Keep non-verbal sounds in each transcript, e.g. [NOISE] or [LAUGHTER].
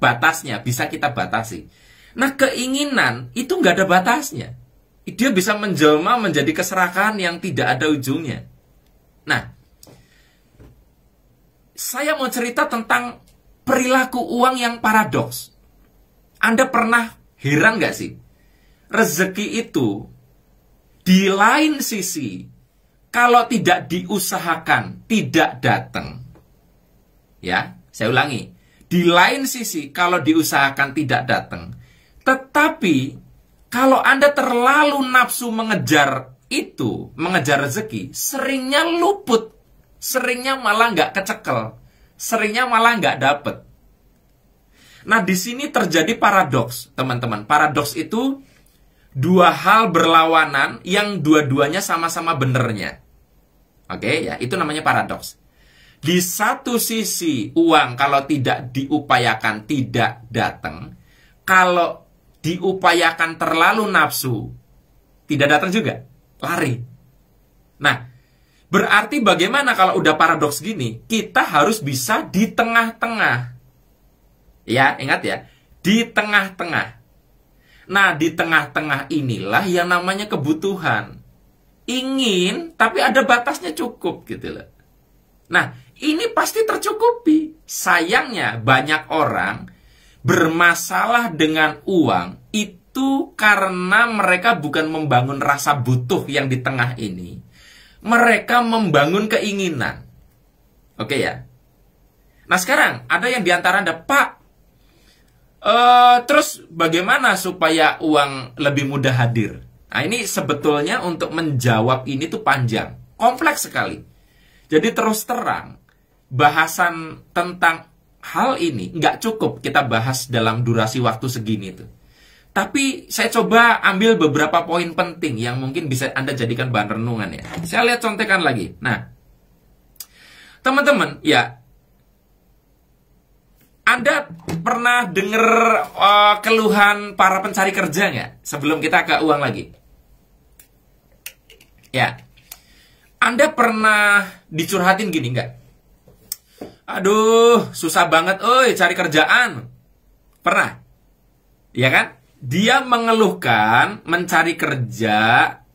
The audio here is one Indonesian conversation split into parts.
batasnya, bisa kita batasi. Nah keinginan itu nggak ada batasnya. Dia bisa menjelma menjadi keserakahan yang tidak ada ujungnya. Nah, saya mau cerita tentang perilaku uang yang paradoks. Anda pernah heran nggak sih? Rezeki itu di lain sisi kalau tidak diusahakan tidak datang. Ya, saya ulangi. Di lain sisi, kalau diusahakan tidak datang. Tetapi, kalau Anda terlalu nafsu mengejar itu, mengejar rezeki, seringnya luput. Seringnya malah nggak kecekel. Seringnya malah nggak dapet. Nah, di sini terjadi paradoks, teman-teman. Paradoks itu dua hal berlawanan yang dua-duanya sama-sama benernya. Oke, okay, ya, itu namanya paradoks. Di satu sisi uang kalau tidak diupayakan tidak datang, kalau diupayakan terlalu nafsu tidak datang juga, lari. Nah, berarti bagaimana kalau udah paradoks gini? Kita harus bisa di tengah-tengah. Ya, ingat ya, di tengah-tengah. Nah, di tengah-tengah inilah yang namanya kebutuhan. Ingin, tapi ada batasnya cukup gitu loh. Nah, ini pasti tercukupi. Sayangnya banyak orang bermasalah dengan uang itu karena mereka bukan membangun rasa butuh yang di tengah ini. Mereka membangun keinginan. Oke ya? Nah sekarang ada yang diantara Anda, Pak, Uh, terus bagaimana supaya uang lebih mudah hadir? Nah ini sebetulnya untuk menjawab ini tuh panjang, kompleks sekali. Jadi terus terang, bahasan tentang hal ini nggak cukup kita bahas dalam durasi waktu segini tuh. Tapi saya coba ambil beberapa poin penting yang mungkin bisa Anda jadikan bahan renungan ya. Saya lihat contekan lagi. Nah, teman-teman ya, Anda pernah dengar uh, keluhan para pencari kerja nggak? Sebelum kita ke uang lagi. Ya, Anda pernah dicurhatin gini nggak? Aduh, susah banget, oi, cari kerjaan. Pernah? Iya kan? Dia mengeluhkan mencari kerja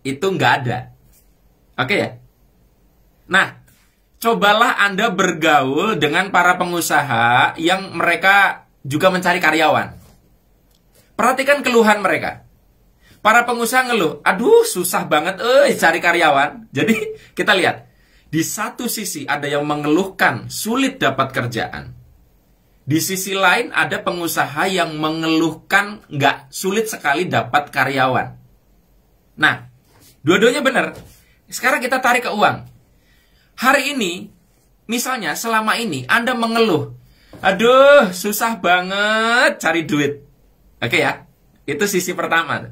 itu nggak ada. Oke ya? Nah, cobalah Anda bergaul dengan para pengusaha yang mereka juga mencari karyawan. Perhatikan keluhan mereka. Para pengusaha ngeluh, aduh susah banget eh cari karyawan. Jadi kita lihat, di satu sisi ada yang mengeluhkan sulit dapat kerjaan. Di sisi lain ada pengusaha yang mengeluhkan nggak sulit sekali dapat karyawan. Nah, dua-duanya benar. Sekarang kita tarik ke uang. Hari ini, misalnya selama ini Anda mengeluh, aduh susah banget cari duit. Oke ya, itu sisi pertama.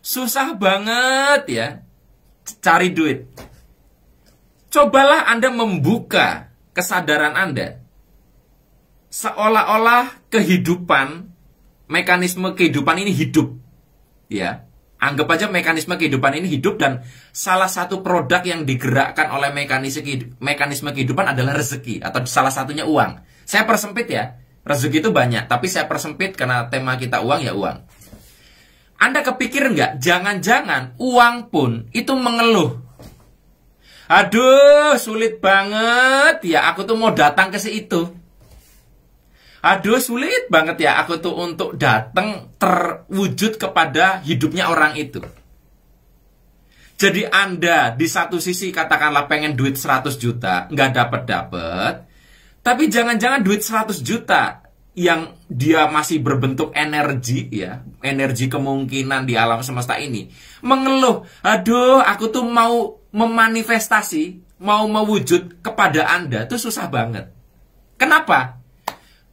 Susah banget ya cari duit. Cobalah Anda membuka kesadaran Anda. Seolah-olah kehidupan, mekanisme kehidupan ini hidup. Ya, anggap aja mekanisme kehidupan ini hidup dan salah satu produk yang digerakkan oleh mekanisme mekanisme kehidupan adalah rezeki atau salah satunya uang. Saya persempit ya. Rezeki itu banyak, tapi saya persempit karena tema kita uang ya uang. Anda kepikir nggak? Jangan-jangan uang pun itu mengeluh Aduh, sulit banget ya aku tuh mau datang ke situ. Aduh, sulit banget ya aku tuh untuk datang terwujud kepada hidupnya orang itu. Jadi Anda di satu sisi katakanlah pengen duit 100 juta, nggak dapet-dapet. Tapi jangan-jangan duit 100 juta yang dia masih berbentuk energi ya, energi kemungkinan di alam semesta ini, mengeluh, aduh aku tuh mau memanifestasi, mau mewujud kepada Anda itu susah banget. Kenapa?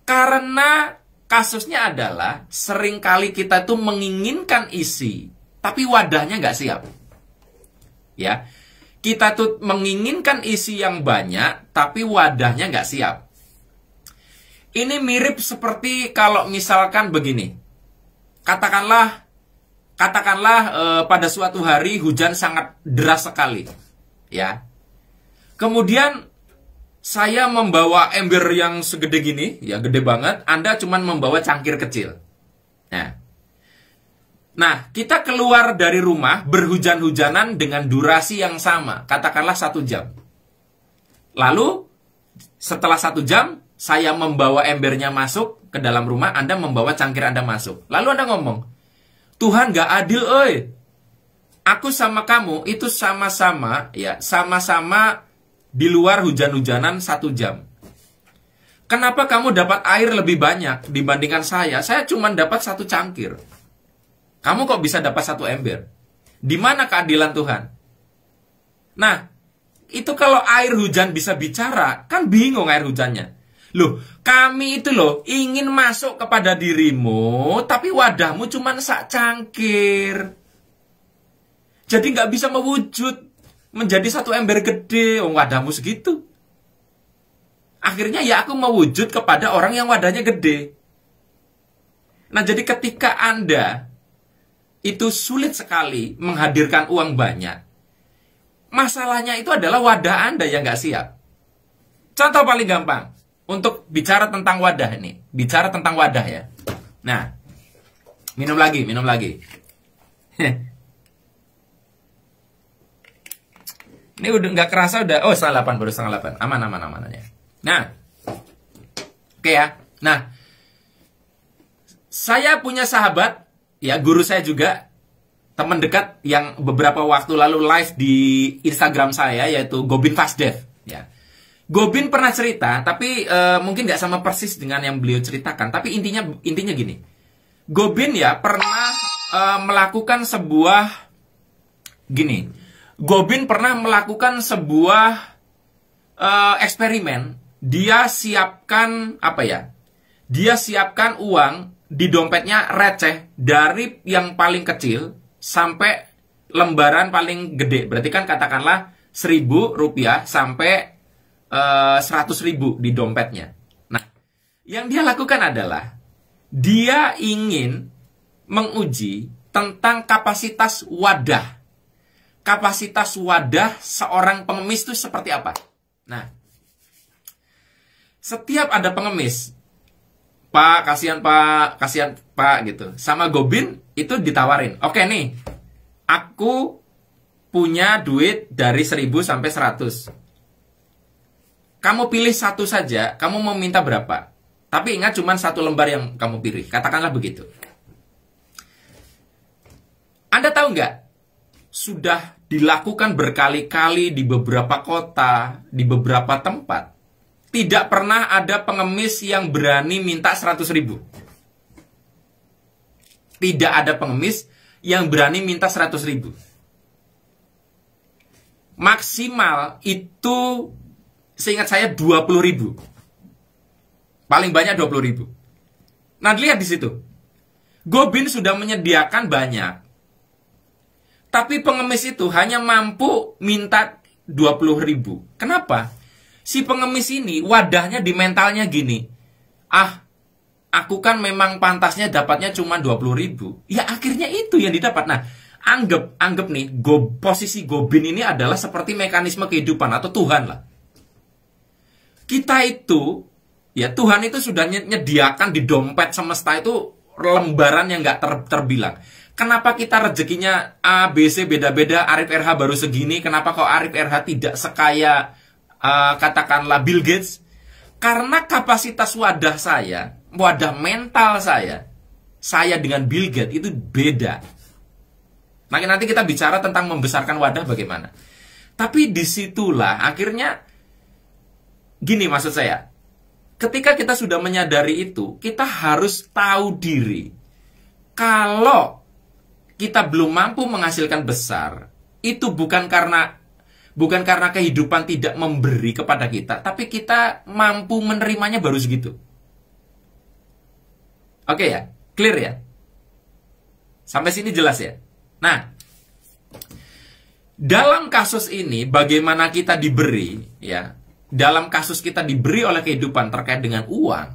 Karena kasusnya adalah seringkali kita tuh menginginkan isi, tapi wadahnya nggak siap. Ya, kita tuh menginginkan isi yang banyak, tapi wadahnya nggak siap. Ini mirip seperti kalau misalkan begini, katakanlah katakanlah e, pada suatu hari hujan sangat deras sekali, ya. Kemudian saya membawa ember yang segede gini, ya gede banget. Anda cuma membawa cangkir kecil. Nah, Nah, kita keluar dari rumah berhujan-hujanan dengan durasi yang sama, katakanlah satu jam. Lalu, setelah satu jam, saya membawa embernya masuk ke dalam rumah, Anda membawa cangkir Anda masuk. Lalu Anda ngomong, Tuhan gak adil, oi. Aku sama kamu itu sama-sama, ya, sama-sama di luar hujan-hujanan satu jam. Kenapa kamu dapat air lebih banyak dibandingkan saya? Saya cuma dapat satu cangkir. Kamu kok bisa dapat satu ember? Di mana keadilan Tuhan? Nah, itu kalau air hujan bisa bicara, kan bingung air hujannya. Loh, kami itu loh ingin masuk kepada dirimu, tapi wadahmu cuma sak cangkir. Jadi nggak bisa mewujud menjadi satu ember gede, oh, wadahmu segitu. Akhirnya ya aku mewujud kepada orang yang wadahnya gede. Nah, jadi ketika Anda itu sulit sekali menghadirkan uang banyak, masalahnya itu adalah wadah Anda yang nggak siap. Contoh paling gampang, untuk bicara tentang wadah ini, bicara tentang wadah ya. Nah, minum lagi, minum lagi. [LAUGHS] ini udah nggak kerasa udah, oh setengah delapan baru setengah delapan, aman aman aman aja. Nah, oke okay ya. Nah, saya punya sahabat, ya guru saya juga, teman dekat yang beberapa waktu lalu live di Instagram saya yaitu Gobin Fastdev, ya Gobin pernah cerita, tapi uh, mungkin nggak sama persis dengan yang beliau ceritakan. Tapi intinya intinya gini, Gobin ya pernah uh, melakukan sebuah gini, Gobin pernah melakukan sebuah uh, eksperimen. Dia siapkan apa ya? Dia siapkan uang di dompetnya receh dari yang paling kecil sampai lembaran paling gede. Berarti kan katakanlah seribu rupiah sampai Eh, seratus ribu di dompetnya. Nah, yang dia lakukan adalah dia ingin menguji tentang kapasitas wadah. Kapasitas wadah seorang pengemis itu seperti apa? Nah, setiap ada pengemis, Pak, kasihan Pak, kasihan Pak gitu. Sama Gobin itu ditawarin. Oke nih, aku punya duit dari 1000 sampai 100 kamu pilih satu saja, kamu mau minta berapa? Tapi ingat cuma satu lembar yang kamu pilih. Katakanlah begitu. Anda tahu nggak? Sudah dilakukan berkali-kali di beberapa kota, di beberapa tempat. Tidak pernah ada pengemis yang berani minta 100 ribu. Tidak ada pengemis yang berani minta 100 ribu. Maksimal itu seingat saya 20 ribu. Paling banyak 20 ribu. Nah, lihat di situ. Gobin sudah menyediakan banyak. Tapi pengemis itu hanya mampu minta 20 ribu. Kenapa? Si pengemis ini wadahnya di mentalnya gini. Ah, aku kan memang pantasnya dapatnya cuma 20 ribu. Ya akhirnya itu yang didapat. Nah, anggap anggap nih, go, posisi Gobin ini adalah seperti mekanisme kehidupan atau Tuhan lah kita itu ya Tuhan itu sudah nyediakan di dompet semesta itu lembaran yang nggak ter, terbilang. Kenapa kita rezekinya A, B, C beda-beda, Arif RH baru segini, kenapa kok Arif RH tidak sekaya uh, katakanlah Bill Gates? Karena kapasitas wadah saya, wadah mental saya, saya dengan Bill Gates itu beda. Nanti nanti kita bicara tentang membesarkan wadah bagaimana. Tapi disitulah akhirnya Gini maksud saya, ketika kita sudah menyadari itu, kita harus tahu diri. Kalau kita belum mampu menghasilkan besar, itu bukan karena bukan karena kehidupan tidak memberi kepada kita, tapi kita mampu menerimanya baru segitu. Oke ya, clear ya. Sampai sini jelas ya. Nah, dalam kasus ini bagaimana kita diberi ya dalam kasus kita diberi oleh kehidupan terkait dengan uang,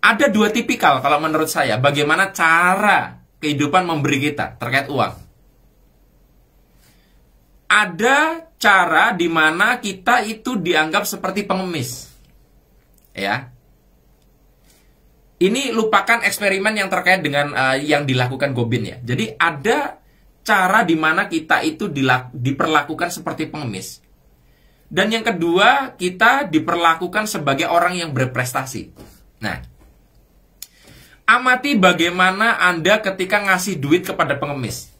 ada dua tipikal kalau menurut saya bagaimana cara kehidupan memberi kita terkait uang. Ada cara di mana kita itu dianggap seperti pengemis. Ya. Ini lupakan eksperimen yang terkait dengan uh, yang dilakukan Gobin ya. Jadi ada cara di mana kita itu diperlakukan seperti pengemis dan yang kedua, kita diperlakukan sebagai orang yang berprestasi. Nah, amati bagaimana Anda ketika ngasih duit kepada pengemis.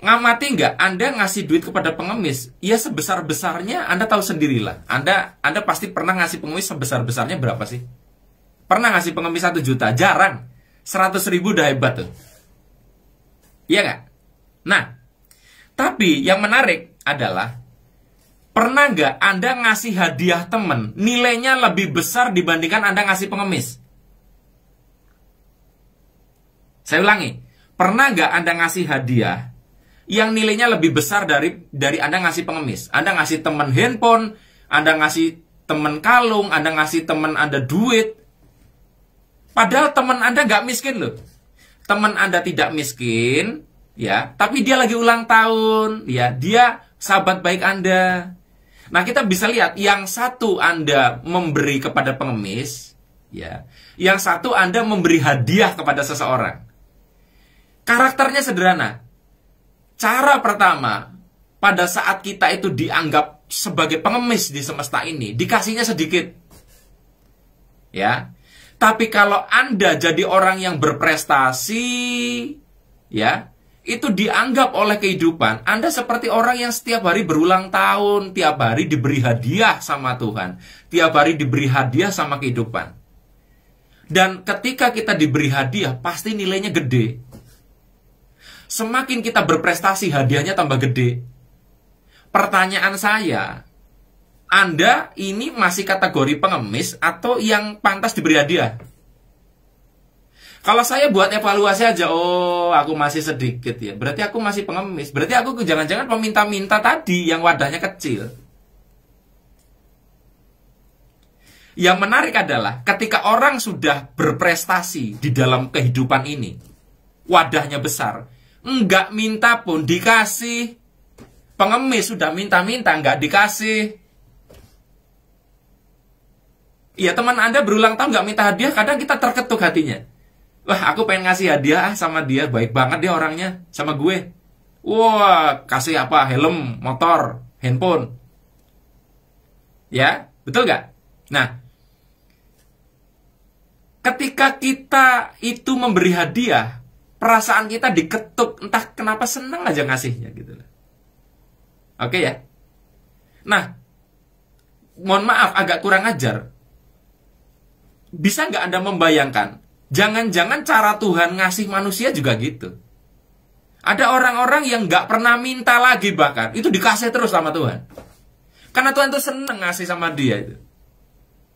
Ngamati nggak Anda ngasih duit kepada pengemis? Ya sebesar-besarnya Anda tahu sendirilah. Anda Anda pasti pernah ngasih pengemis sebesar-besarnya berapa sih? Pernah ngasih pengemis 1 juta? Jarang. 100 ribu udah hebat tuh. Iya nggak? Nah, tapi yang menarik adalah Pernah nggak Anda ngasih hadiah temen nilainya lebih besar dibandingkan Anda ngasih pengemis? Saya ulangi, pernah nggak Anda ngasih hadiah yang nilainya lebih besar dari dari Anda ngasih pengemis? Anda ngasih temen handphone, Anda ngasih temen kalung, Anda ngasih temen Anda duit. Padahal temen Anda nggak miskin loh. Temen Anda tidak miskin, ya, tapi dia lagi ulang tahun, ya, dia sahabat baik Anda, Nah, kita bisa lihat yang satu Anda memberi kepada pengemis, ya. Yang satu Anda memberi hadiah kepada seseorang. Karakternya sederhana. Cara pertama, pada saat kita itu dianggap sebagai pengemis di semesta ini, dikasihnya sedikit. Ya. Tapi kalau Anda jadi orang yang berprestasi, ya, itu dianggap oleh kehidupan Anda seperti orang yang setiap hari berulang tahun, tiap hari diberi hadiah sama Tuhan, tiap hari diberi hadiah sama kehidupan. Dan ketika kita diberi hadiah, pasti nilainya gede. Semakin kita berprestasi, hadiahnya tambah gede. Pertanyaan saya, Anda ini masih kategori pengemis atau yang pantas diberi hadiah? Kalau saya buat evaluasi aja, oh aku masih sedikit ya. Berarti aku masih pengemis. Berarti aku jangan-jangan peminta-minta tadi yang wadahnya kecil. Yang menarik adalah ketika orang sudah berprestasi di dalam kehidupan ini, wadahnya besar, enggak minta pun dikasih. Pengemis sudah minta-minta, enggak dikasih. Iya teman Anda berulang tahun enggak minta hadiah, kadang kita terketuk hatinya. Wah, aku pengen ngasih hadiah ah sama dia, baik banget dia orangnya sama gue. Wah, kasih apa? Helm, motor, handphone. Ya, betul gak? Nah, ketika kita itu memberi hadiah, perasaan kita diketuk, entah kenapa senang aja ngasihnya gitu Oke ya? Nah, mohon maaf agak kurang ajar. Bisa nggak Anda membayangkan Jangan-jangan cara Tuhan ngasih manusia juga gitu. Ada orang-orang yang nggak pernah minta lagi bahkan. Itu dikasih terus sama Tuhan. Karena Tuhan tuh seneng ngasih sama dia itu.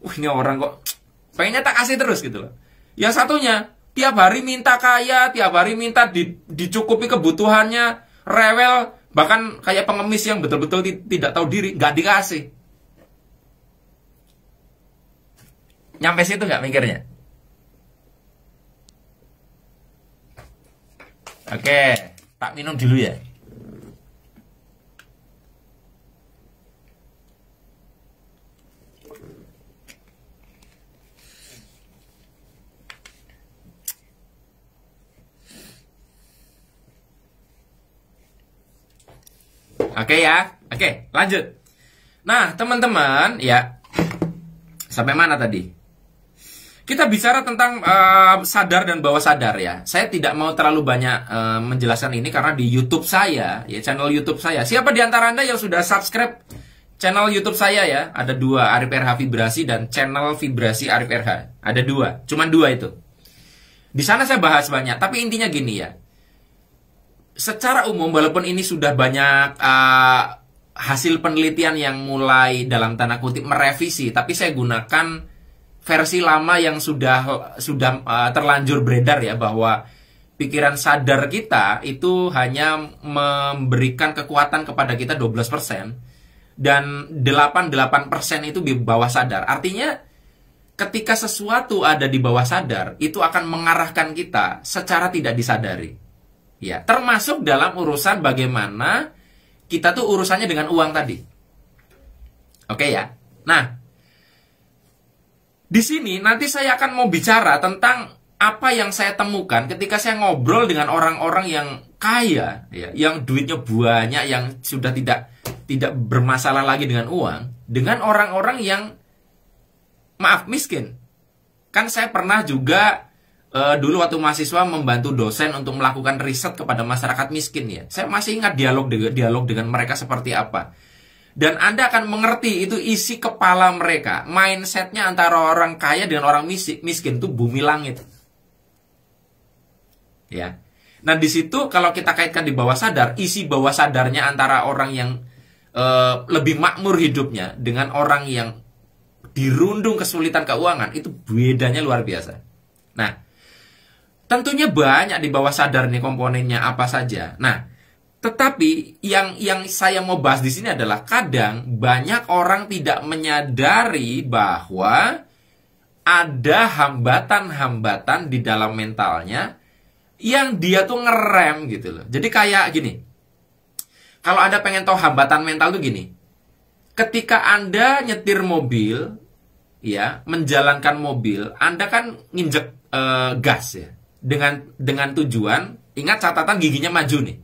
Wah ini orang kok [TSK] pengennya tak kasih terus gitu loh. Yang satunya, tiap hari minta kaya, tiap hari minta di, dicukupi kebutuhannya, rewel, bahkan kayak pengemis yang betul-betul tidak tahu diri, gak dikasih. Nyampe situ nggak mikirnya? Oke, tak minum dulu ya. Oke ya. Oke, lanjut. Nah, teman-teman, ya. Sampai mana tadi? Kita bicara tentang uh, sadar dan bawah sadar ya. Saya tidak mau terlalu banyak uh, menjelaskan ini karena di YouTube saya, ya channel YouTube saya. Siapa di antara Anda yang sudah subscribe channel YouTube saya ya? Ada dua, Arif RH Vibrasi dan channel Vibrasi Arif RH. Ada dua, cuman dua itu. Di sana saya bahas banyak, tapi intinya gini ya. Secara umum, walaupun ini sudah banyak uh, hasil penelitian yang mulai dalam tanda kutip merevisi, tapi saya gunakan versi lama yang sudah sudah uh, terlanjur beredar ya bahwa pikiran sadar kita itu hanya memberikan kekuatan kepada kita 12% dan 88% itu di bawah sadar. Artinya ketika sesuatu ada di bawah sadar itu akan mengarahkan kita secara tidak disadari. Ya, termasuk dalam urusan bagaimana kita tuh urusannya dengan uang tadi. Oke ya. Nah, di sini nanti saya akan mau bicara tentang apa yang saya temukan ketika saya ngobrol dengan orang-orang yang kaya, ya, yang duitnya banyak, yang sudah tidak tidak bermasalah lagi dengan uang, dengan orang-orang yang maaf miskin. Kan saya pernah juga uh, dulu waktu mahasiswa membantu dosen untuk melakukan riset kepada masyarakat miskin ya. Saya masih ingat dialog dialog dengan mereka seperti apa. Dan Anda akan mengerti itu isi kepala mereka. Mindsetnya antara orang kaya dengan orang miskin itu bumi langit. Ya. Nah di situ kalau kita kaitkan di bawah sadar, isi bawah sadarnya antara orang yang e, lebih makmur hidupnya dengan orang yang dirundung kesulitan keuangan itu bedanya luar biasa. Nah, tentunya banyak di bawah sadar nih komponennya apa saja. Nah, tetapi yang yang saya mau bahas di sini adalah kadang banyak orang tidak menyadari bahwa ada hambatan-hambatan di dalam mentalnya yang dia tuh ngerem gitu loh. Jadi kayak gini. Kalau Anda pengen tahu hambatan mental tuh gini. Ketika Anda nyetir mobil ya, menjalankan mobil, Anda kan nginjek eh, gas ya. Dengan dengan tujuan ingat catatan giginya maju nih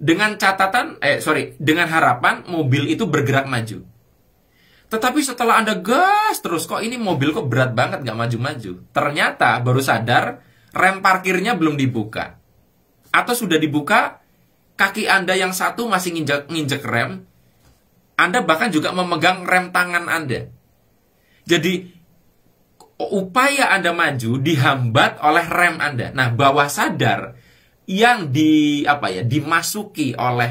dengan catatan eh sorry dengan harapan mobil itu bergerak maju tetapi setelah anda gas terus kok ini mobil kok berat banget nggak maju-maju ternyata baru sadar rem parkirnya belum dibuka atau sudah dibuka kaki anda yang satu masih nginjek nginjek rem anda bahkan juga memegang rem tangan anda jadi upaya Anda maju dihambat oleh rem Anda. Nah, bawah sadar yang di apa ya dimasuki oleh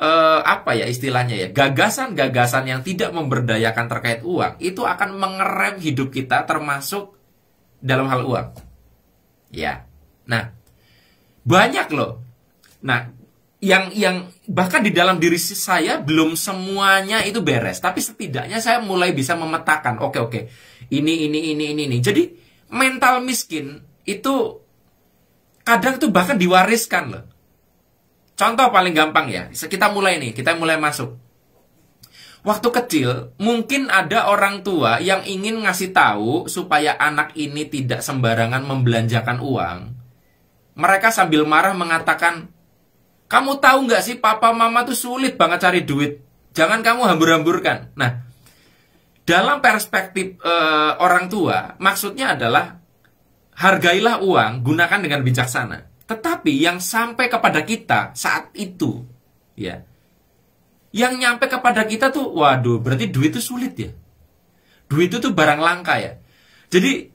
eh, apa ya istilahnya ya gagasan-gagasan yang tidak memberdayakan terkait uang itu akan mengerem hidup kita termasuk dalam hal uang. Ya. Nah, banyak loh. Nah, yang yang bahkan di dalam diri saya belum semuanya itu beres, tapi setidaknya saya mulai bisa memetakan. Oke, oke. Ini ini ini ini ini. Jadi mental miskin itu Kadang itu bahkan diwariskan loh. Contoh paling gampang ya, kita mulai nih, kita mulai masuk. Waktu kecil, mungkin ada orang tua yang ingin ngasih tahu supaya anak ini tidak sembarangan membelanjakan uang. Mereka sambil marah mengatakan, kamu tahu nggak sih papa mama tuh sulit banget cari duit. Jangan kamu hambur-hamburkan. Nah, dalam perspektif e, orang tua, maksudnya adalah hargailah uang, gunakan dengan bijaksana. Tetapi yang sampai kepada kita saat itu, ya, yang nyampe kepada kita tuh, waduh, berarti duit itu sulit ya. Duit itu tuh barang langka ya. Jadi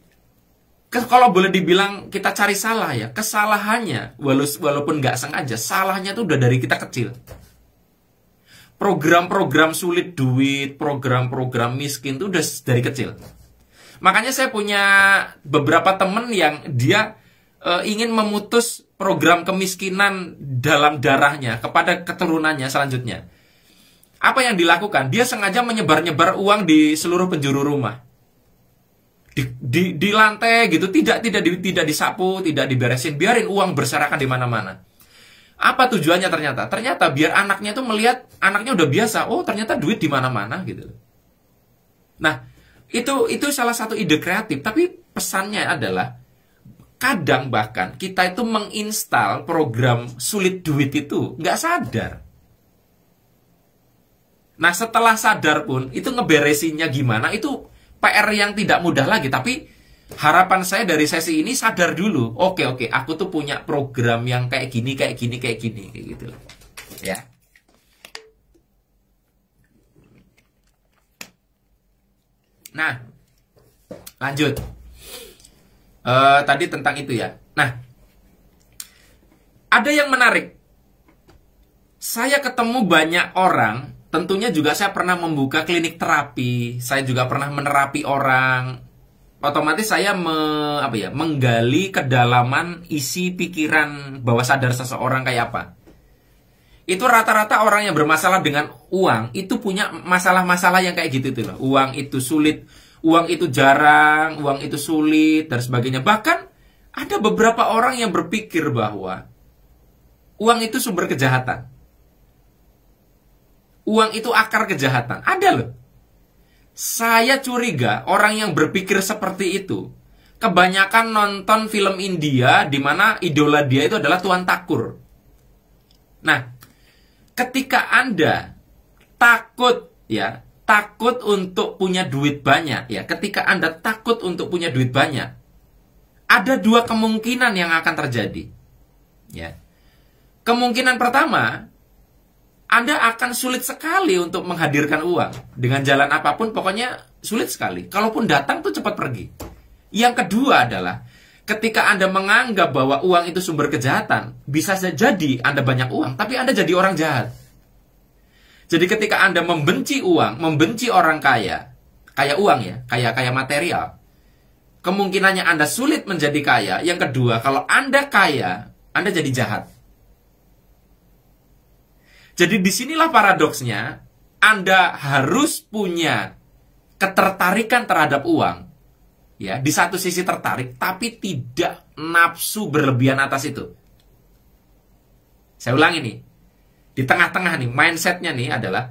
kalau boleh dibilang kita cari salah ya, kesalahannya walaupun nggak sengaja, salahnya tuh udah dari kita kecil. Program-program sulit duit, program-program miskin tuh udah dari kecil. Makanya saya punya beberapa teman yang dia e, ingin memutus program kemiskinan dalam darahnya kepada keturunannya selanjutnya. Apa yang dilakukan? Dia sengaja menyebar-nyebar uang di seluruh penjuru rumah. Di, di, di lantai gitu, tidak tidak di, tidak disapu, tidak diberesin, biarin uang berserakan di mana-mana. Apa tujuannya ternyata? Ternyata biar anaknya itu melihat anaknya udah biasa, oh ternyata duit di mana-mana gitu. Nah, itu itu salah satu ide kreatif, tapi pesannya adalah kadang bahkan kita itu menginstal program sulit duit itu nggak sadar. Nah setelah sadar pun itu ngeberesinnya gimana itu PR yang tidak mudah lagi tapi harapan saya dari sesi ini sadar dulu oke oke aku tuh punya program yang kayak gini kayak gini kayak gini kayak gitu ya Nah, lanjut. Uh, tadi tentang itu ya. Nah, ada yang menarik. Saya ketemu banyak orang, tentunya juga saya pernah membuka klinik terapi, saya juga pernah menerapi orang. Otomatis saya me, apa ya, menggali kedalaman isi pikiran bawah sadar seseorang kayak apa itu rata-rata orang yang bermasalah dengan uang itu punya masalah-masalah yang kayak gitu tuh loh. Uang itu sulit, uang itu jarang, uang itu sulit dan sebagainya. Bahkan ada beberapa orang yang berpikir bahwa uang itu sumber kejahatan. Uang itu akar kejahatan. Ada loh. Saya curiga orang yang berpikir seperti itu kebanyakan nonton film India di mana idola dia itu adalah Tuan Takur. Nah, ketika Anda takut ya, takut untuk punya duit banyak ya, ketika Anda takut untuk punya duit banyak, ada dua kemungkinan yang akan terjadi. Ya. Kemungkinan pertama, Anda akan sulit sekali untuk menghadirkan uang dengan jalan apapun pokoknya sulit sekali. Kalaupun datang tuh cepat pergi. Yang kedua adalah ketika Anda menganggap bahwa uang itu sumber kejahatan, bisa saja jadi Anda banyak uang, tapi Anda jadi orang jahat. Jadi ketika Anda membenci uang, membenci orang kaya, kaya uang ya, kaya kaya material, kemungkinannya Anda sulit menjadi kaya. Yang kedua, kalau Anda kaya, Anda jadi jahat. Jadi disinilah paradoksnya, Anda harus punya ketertarikan terhadap uang, ya di satu sisi tertarik tapi tidak nafsu berlebihan atas itu saya ulangi nih di tengah-tengah nih mindsetnya nih adalah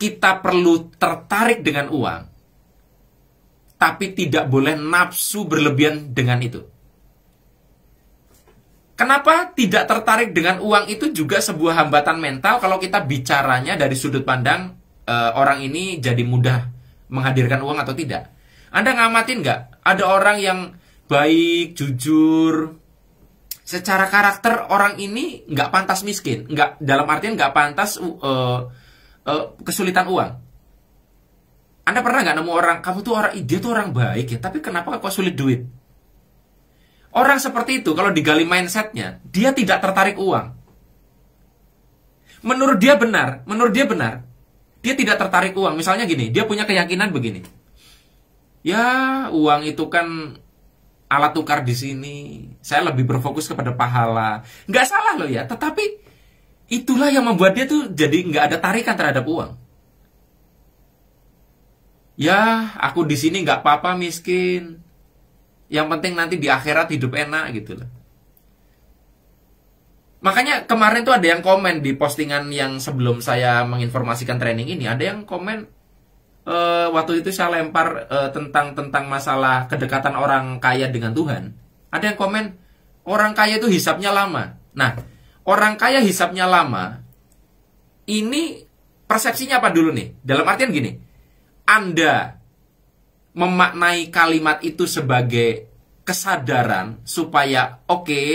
kita perlu tertarik dengan uang tapi tidak boleh nafsu berlebihan dengan itu Kenapa tidak tertarik dengan uang itu juga sebuah hambatan mental kalau kita bicaranya dari sudut pandang e, orang ini jadi mudah menghadirkan uang atau tidak? Anda ngamatin nggak? Ada orang yang baik, jujur, secara karakter orang ini nggak pantas miskin, nggak dalam artian nggak pantas uh, uh, kesulitan uang. Anda pernah nggak nemu orang, kamu tuh orang ide tuh orang baik ya, tapi kenapa kok sulit duit? Orang seperti itu kalau digali mindsetnya, dia tidak tertarik uang. Menurut dia benar, menurut dia benar, dia tidak tertarik uang. Misalnya gini, dia punya keyakinan begini ya uang itu kan alat tukar di sini. Saya lebih berfokus kepada pahala. Nggak salah loh ya, tetapi itulah yang membuat dia tuh jadi nggak ada tarikan terhadap uang. Ya, aku di sini nggak apa-apa miskin. Yang penting nanti di akhirat hidup enak gitu loh. Makanya kemarin tuh ada yang komen di postingan yang sebelum saya menginformasikan training ini, ada yang komen uh, waktu itu saya lempar uh, eh, tentang tentang masalah kedekatan orang kaya dengan Tuhan. Ada yang komen orang kaya itu hisapnya lama. Nah, orang kaya hisapnya lama. Ini persepsinya apa dulu nih? Dalam artian gini, Anda memaknai kalimat itu sebagai kesadaran supaya oke okay,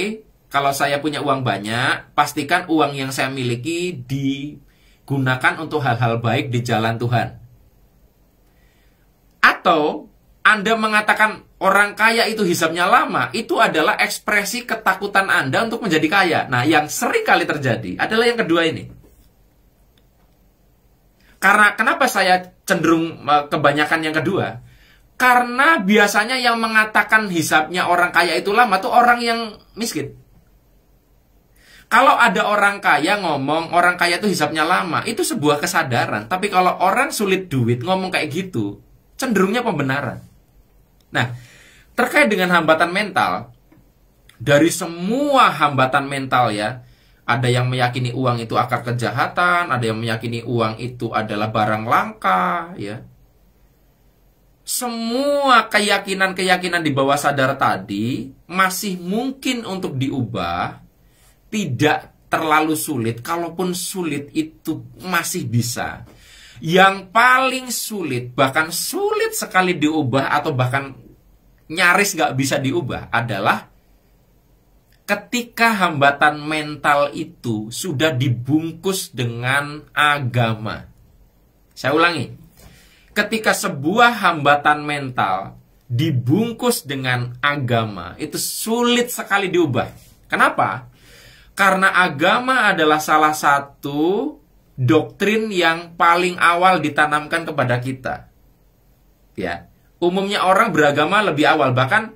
kalau saya punya uang banyak, pastikan uang yang saya miliki digunakan untuk hal-hal baik di jalan Tuhan. Atau Anda mengatakan orang kaya itu hisapnya lama, itu adalah ekspresi ketakutan Anda untuk menjadi kaya. Nah, yang sering kali terjadi adalah yang kedua ini. Karena kenapa saya cenderung e, kebanyakan yang kedua? Karena biasanya yang mengatakan hisapnya orang kaya itu lama tuh orang yang miskin. Kalau ada orang kaya ngomong orang kaya itu hisapnya lama, itu sebuah kesadaran. Tapi kalau orang sulit duit ngomong kayak gitu, cenderungnya pembenaran. Nah, terkait dengan hambatan mental, dari semua hambatan mental ya, ada yang meyakini uang itu akar kejahatan, ada yang meyakini uang itu adalah barang langka, ya. Semua keyakinan-keyakinan di bawah sadar tadi masih mungkin untuk diubah, tidak terlalu sulit, kalaupun sulit itu masih bisa. Yang paling sulit, bahkan sulit sekali diubah atau bahkan nyaris nggak bisa diubah adalah ketika hambatan mental itu sudah dibungkus dengan agama. Saya ulangi, ketika sebuah hambatan mental dibungkus dengan agama, itu sulit sekali diubah. Kenapa? Karena agama adalah salah satu doktrin yang paling awal ditanamkan kepada kita. Ya, umumnya orang beragama lebih awal bahkan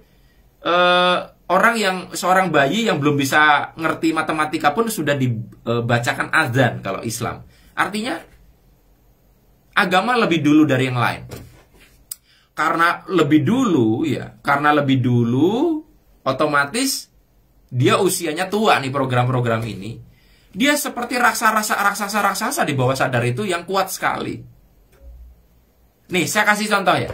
eh, orang yang seorang bayi yang belum bisa ngerti matematika pun sudah dibacakan azan kalau Islam. Artinya agama lebih dulu dari yang lain. Karena lebih dulu ya, karena lebih dulu otomatis dia usianya tua nih program-program ini dia seperti raksasa-raksasa-raksasa di bawah sadar itu yang kuat sekali. Nih, saya kasih contoh ya.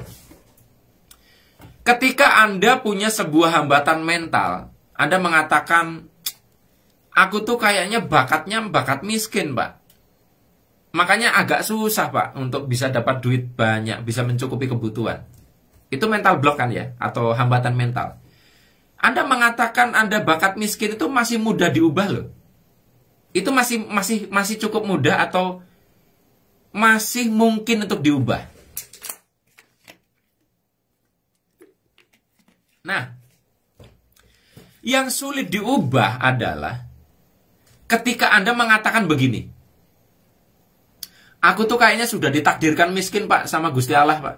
Ketika Anda punya sebuah hambatan mental, Anda mengatakan, aku tuh kayaknya bakatnya bakat miskin, Pak. Makanya agak susah, Pak, untuk bisa dapat duit banyak, bisa mencukupi kebutuhan. Itu mental block kan ya, atau hambatan mental. Anda mengatakan Anda bakat miskin itu masih mudah diubah loh itu masih masih masih cukup mudah atau masih mungkin untuk diubah. Nah, yang sulit diubah adalah ketika Anda mengatakan begini. Aku tuh kayaknya sudah ditakdirkan miskin, Pak, sama Gusti Allah, Pak.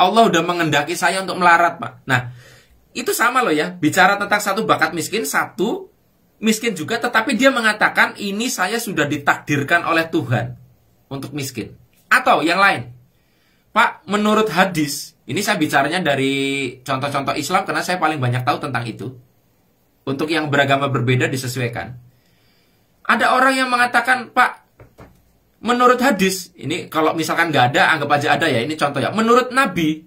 Allah udah mengendaki saya untuk melarat, Pak. Nah, itu sama loh ya. Bicara tentang satu bakat miskin, satu miskin juga tetapi dia mengatakan ini saya sudah ditakdirkan oleh Tuhan untuk miskin. Atau yang lain. Pak, menurut hadis, ini saya bicaranya dari contoh-contoh Islam karena saya paling banyak tahu tentang itu. Untuk yang beragama berbeda disesuaikan. Ada orang yang mengatakan, Pak, menurut hadis, ini kalau misalkan nggak ada, anggap aja ada ya, ini contoh ya. Menurut Nabi,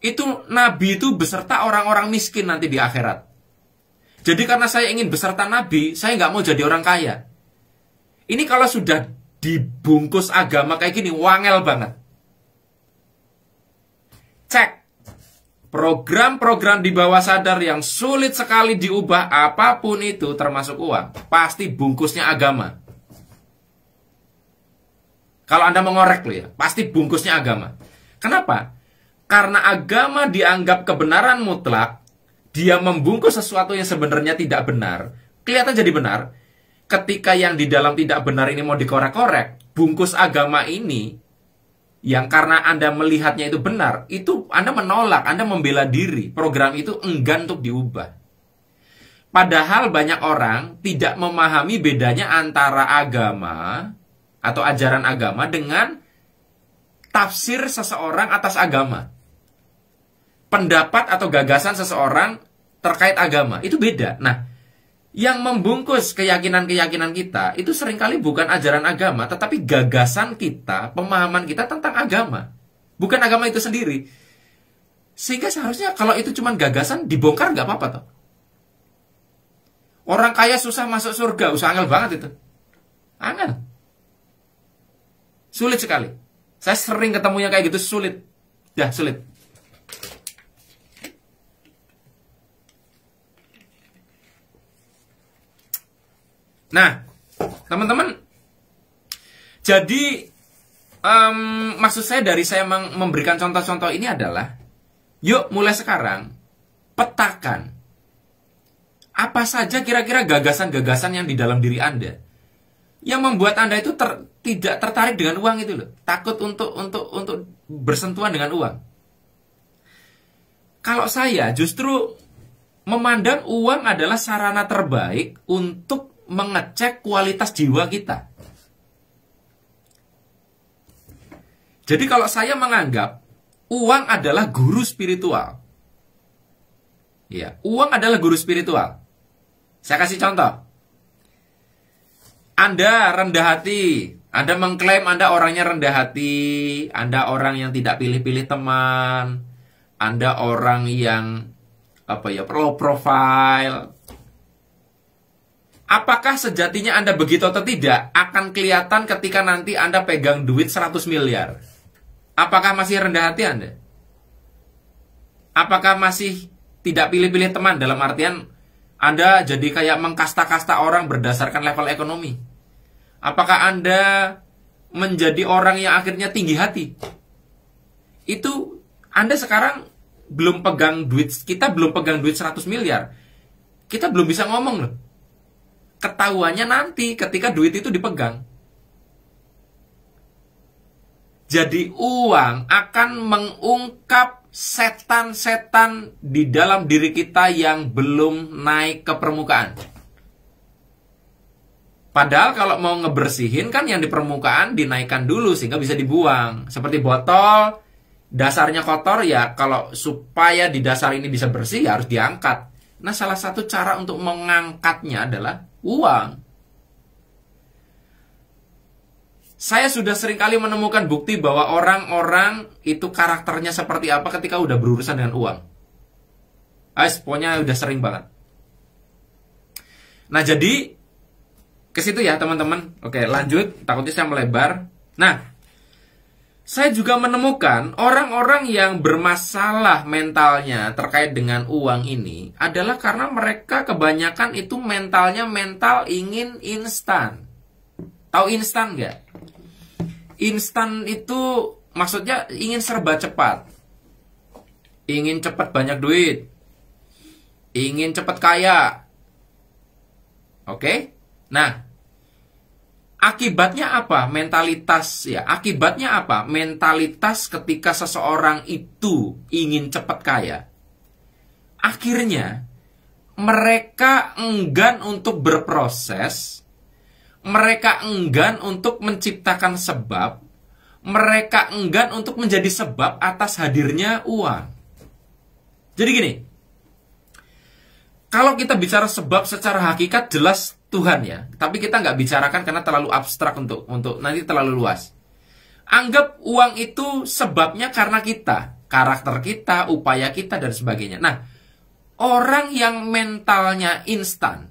itu Nabi itu beserta orang-orang miskin nanti di akhirat. Jadi karena saya ingin beserta Nabi, saya nggak mau jadi orang kaya. Ini kalau sudah dibungkus agama kayak gini, wangel banget. Cek program-program di bawah sadar yang sulit sekali diubah apapun itu termasuk uang. Pasti bungkusnya agama. Kalau Anda mengorek loh ya, pasti bungkusnya agama. Kenapa? Karena agama dianggap kebenaran mutlak, dia membungkus sesuatu yang sebenarnya tidak benar, kelihatan jadi benar. Ketika yang di dalam tidak benar ini mau dikorek-korek, bungkus agama ini yang karena Anda melihatnya itu benar, itu Anda menolak, Anda membela diri. Program itu enggan untuk diubah. Padahal banyak orang tidak memahami bedanya antara agama atau ajaran agama dengan tafsir seseorang atas agama pendapat atau gagasan seseorang terkait agama itu beda. Nah, yang membungkus keyakinan-keyakinan kita itu seringkali bukan ajaran agama, tetapi gagasan kita, pemahaman kita tentang agama. Bukan agama itu sendiri. Sehingga seharusnya kalau itu cuma gagasan, dibongkar nggak apa-apa toh. Orang kaya susah masuk surga, usah angel banget itu. Angel. Sulit sekali. Saya sering ketemu yang kayak gitu, sulit. Ya, sulit. Nah, teman-teman, jadi um, maksud saya dari saya memberikan contoh-contoh ini adalah, yuk mulai sekarang petakan apa saja kira-kira gagasan-gagasan yang di dalam diri anda yang membuat anda itu ter, tidak tertarik dengan uang itu loh, takut untuk untuk untuk bersentuhan dengan uang. Kalau saya justru memandang uang adalah sarana terbaik untuk mengecek kualitas jiwa kita. Jadi kalau saya menganggap uang adalah guru spiritual. Ya, uang adalah guru spiritual. Saya kasih contoh. Anda rendah hati, Anda mengklaim Anda orangnya rendah hati, Anda orang yang tidak pilih-pilih teman, Anda orang yang apa ya, low profile, Apakah sejatinya Anda begitu atau tidak akan kelihatan ketika nanti Anda pegang duit 100 miliar? Apakah masih rendah hati Anda? Apakah masih tidak pilih-pilih teman dalam artian Anda jadi kayak mengkasta-kasta orang berdasarkan level ekonomi? Apakah Anda menjadi orang yang akhirnya tinggi hati? Itu Anda sekarang belum pegang duit, kita belum pegang duit 100 miliar. Kita belum bisa ngomong loh ketahuannya nanti ketika duit itu dipegang. Jadi uang akan mengungkap setan-setan di dalam diri kita yang belum naik ke permukaan. Padahal kalau mau ngebersihin kan yang di permukaan dinaikkan dulu sehingga bisa dibuang. Seperti botol, dasarnya kotor ya kalau supaya di dasar ini bisa bersih ya harus diangkat. Nah salah satu cara untuk mengangkatnya adalah uang. Saya sudah sering kali menemukan bukti bahwa orang-orang itu karakternya seperti apa ketika udah berurusan dengan uang. Ais, pokoknya udah sering banget. Nah, jadi ke situ ya, teman-teman. Oke, lanjut. Takutnya saya melebar. Nah, saya juga menemukan orang-orang yang bermasalah mentalnya terkait dengan uang ini adalah karena mereka kebanyakan itu mentalnya mental ingin instan. Tahu instan nggak? Instan itu maksudnya ingin serba cepat. Ingin cepat banyak duit. Ingin cepat kaya. Oke? Nah, Akibatnya apa? Mentalitas ya. Akibatnya apa? Mentalitas ketika seseorang itu ingin cepat kaya. Akhirnya mereka enggan untuk berproses, mereka enggan untuk menciptakan sebab, mereka enggan untuk menjadi sebab atas hadirnya uang. Jadi gini, kalau kita bicara sebab secara hakikat jelas Tuhan ya. Tapi kita nggak bicarakan karena terlalu abstrak untuk untuk nanti terlalu luas. Anggap uang itu sebabnya karena kita, karakter kita, upaya kita dan sebagainya. Nah, orang yang mentalnya instan,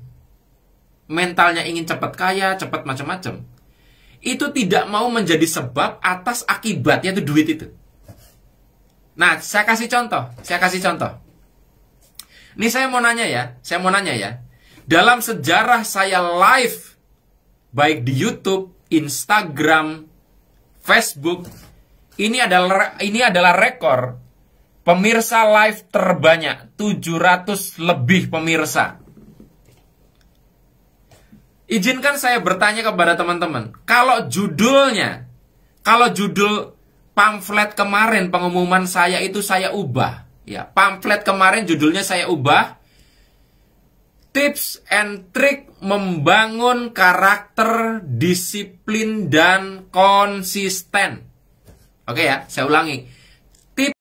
mentalnya ingin cepat kaya, cepat macam-macam, itu tidak mau menjadi sebab atas akibatnya itu duit itu. Nah, saya kasih contoh, saya kasih contoh. Ini saya mau nanya ya, saya mau nanya ya. Dalam sejarah saya live, baik di YouTube, Instagram, Facebook, ini adalah ini adalah rekor pemirsa live terbanyak 700 lebih pemirsa. Izinkan saya bertanya kepada teman-teman, kalau judulnya, kalau judul pamflet kemarin pengumuman saya itu saya ubah, ya pamflet kemarin judulnya saya ubah, tips and trick membangun karakter disiplin dan konsisten. Oke ya, saya ulangi.